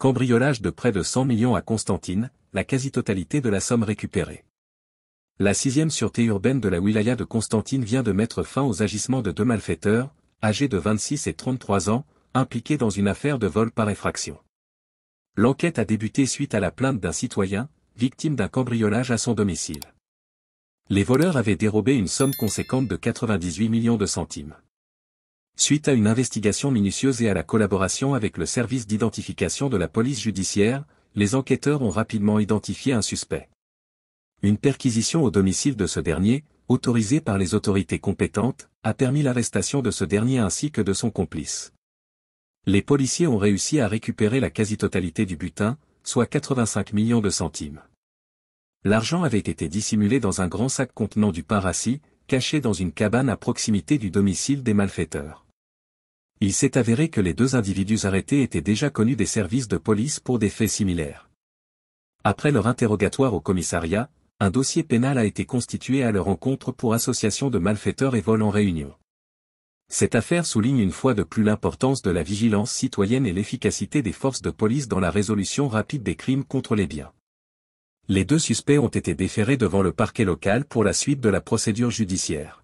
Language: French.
cambriolage de près de 100 millions à Constantine, la quasi-totalité de la somme récupérée. La sixième sûreté urbaine de la wilaya de Constantine vient de mettre fin aux agissements de deux malfaiteurs, âgés de 26 et 33 ans, impliqués dans une affaire de vol par effraction. L'enquête a débuté suite à la plainte d'un citoyen, victime d'un cambriolage à son domicile. Les voleurs avaient dérobé une somme conséquente de 98 millions de centimes suite à une investigation minutieuse et à la collaboration avec le service d'identification de la police judiciaire, les enquêteurs ont rapidement identifié un suspect. Une perquisition au domicile de ce dernier, autorisée par les autorités compétentes, a permis l'arrestation de ce dernier ainsi que de son complice. Les policiers ont réussi à récupérer la quasi-totalité du butin, soit 85 millions de centimes. L'argent avait été dissimulé dans un grand sac contenant du pain rassis, caché dans une cabane à proximité du domicile des malfaiteurs il s'est avéré que les deux individus arrêtés étaient déjà connus des services de police pour des faits similaires. Après leur interrogatoire au commissariat, un dossier pénal a été constitué à leur encontre pour association de malfaiteurs et vol en réunion. Cette affaire souligne une fois de plus l'importance de la vigilance citoyenne et l'efficacité des forces de police dans la résolution rapide des crimes contre les biens. Les deux suspects ont été déférés devant le parquet local pour la suite de la procédure judiciaire.